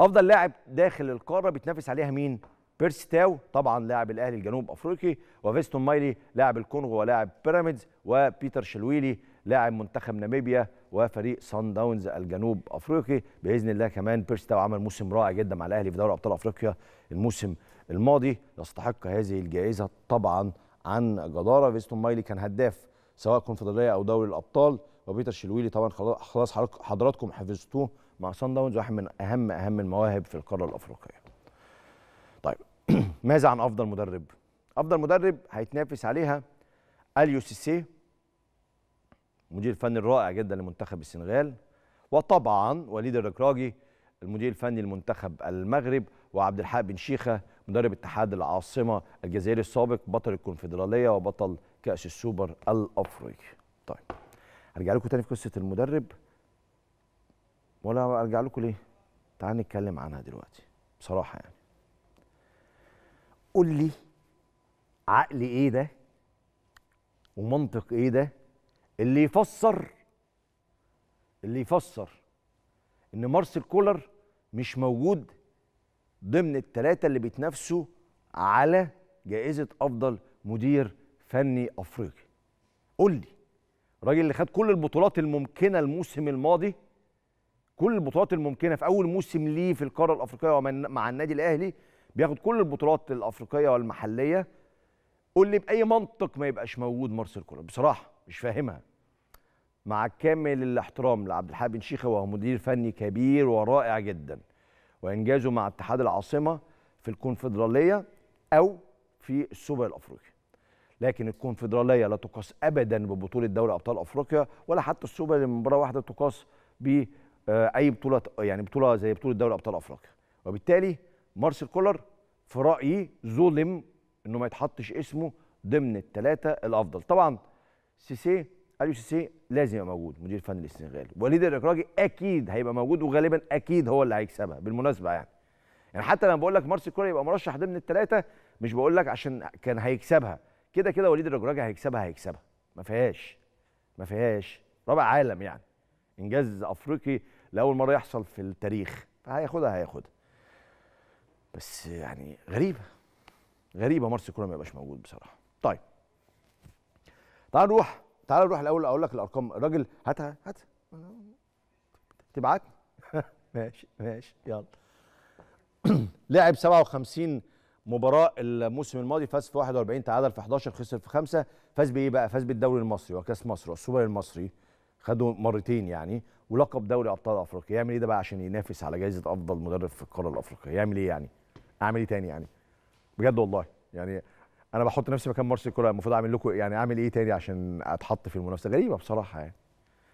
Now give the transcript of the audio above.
افضل لاعب داخل القاره بيتنافس عليها مين بيرسي تاو طبعا لاعب الاهلي الجنوب افريقي وفيستون مايلي لاعب الكونغو ولاعب بيراميدز وبيتر شلويلي لاعب منتخب ناميبيا وفريق سان داونز الجنوب افريقي باذن الله كمان بيرسي تاو عمل موسم رائع جدا مع الاهلي في دوري ابطال افريقيا الموسم الماضي يستحق هذه الجائزه طبعا عن جداره فيستون مايلي كان هداف سواء كونفدراليه او دوري الابطال وبيتر شلويلي طبعا خلاص حضراتكم حفظتوه مع سان داونز واحد من اهم اهم المواهب في القاره الافريقيه. طيب ماذا عن افضل مدرب؟ افضل مدرب هيتنافس عليها اليو سيسي المدير الفني الرائع جدا لمنتخب السنغال وطبعا وليد الركراجي المدير الفني لمنتخب المغرب وعبد الحق بن شيخه مدرب اتحاد العاصمه الجزائري السابق بطل الكونفدراليه وبطل كاس السوبر الافريقي. طيب هرجع لكم تاني في قصه المدرب ولا ارجع لكم ليه تعال نتكلم عنها دلوقتي بصراحه يعني قول لي عقل ايه ده ومنطق ايه ده اللي يفسر اللي يفسر ان مارسيل كولر مش موجود ضمن الثلاثه اللي بيتنافسوا على جائزه افضل مدير فني افريقي قول لي الراجل اللي خد كل البطولات الممكنه الموسم الماضي كل البطولات الممكنه في اول موسم ليه في القاره الافريقيه مع النادي الاهلي بياخد كل البطولات الافريقيه والمحليه قول لي باي منطق ما يبقاش موجود مارسيل كولر بصراحه مش فاهمها مع كامل الاحترام لعبد الحق بن شيخه وهو مدير فني كبير ورائع جدا وانجازه مع اتحاد العاصمه في الكونفدراليه او في السوبر الافريقي لكن الكونفدراليه لا تقاس ابدا ببطوله دوري ابطال افريقيا ولا حتى السوبر مباراه واحده تقاس ب آه، اي بطوله يعني بطوله زي بطوله دوري ابطال افريقيا وبالتالي مارسيل كولر في رايي ظلم انه ما يتحطش اسمه ضمن الثلاثه الافضل طبعا سيسي اليو سيسي لازم يبقى موجود مدير فني للسنغال وليد الركراجي اكيد هيبقى موجود وغالبا اكيد هو اللي هيكسبها بالمناسبه يعني يعني حتى لما بقول لك مارسيل كولر يبقى مرشح ضمن الثلاثه مش بقول لك عشان كان هيكسبها كده كده وليد الركراجي هيكسبها هيكسبها ما فيهاش ما فيهاش رابع عالم يعني انجاز افريقي لاول مره يحصل في التاريخ هياخدها هياخدها بس يعني غريبه غريبه مارس كولر ما يبقاش موجود بصراحه طيب تعال نروح تعال نروح الاول اقول لك الارقام الراجل هاتها هات تبعتني ماشي ماشي يلا لعب 57 مباراه الموسم الماضي فاز في 41 تعادل في 11 خسر في 5 فاز بايه بقى فاز بالدوري المصري وكاس مصر والسوبر المصري خدوا مرتين يعني ولقب دوري ابطال افريقيا يعمل ايه ده بقى عشان ينافس على جائزه افضل مدرب في القاره الافريقيه يعمل ايه يعني اعمل ايه تاني يعني بجد والله يعني انا بحط نفسي مكان مارسيل كولر المفروض اعمل لكم يعني اعمل ايه تاني عشان اتحط في المنافسه غريبه بصراحه يعني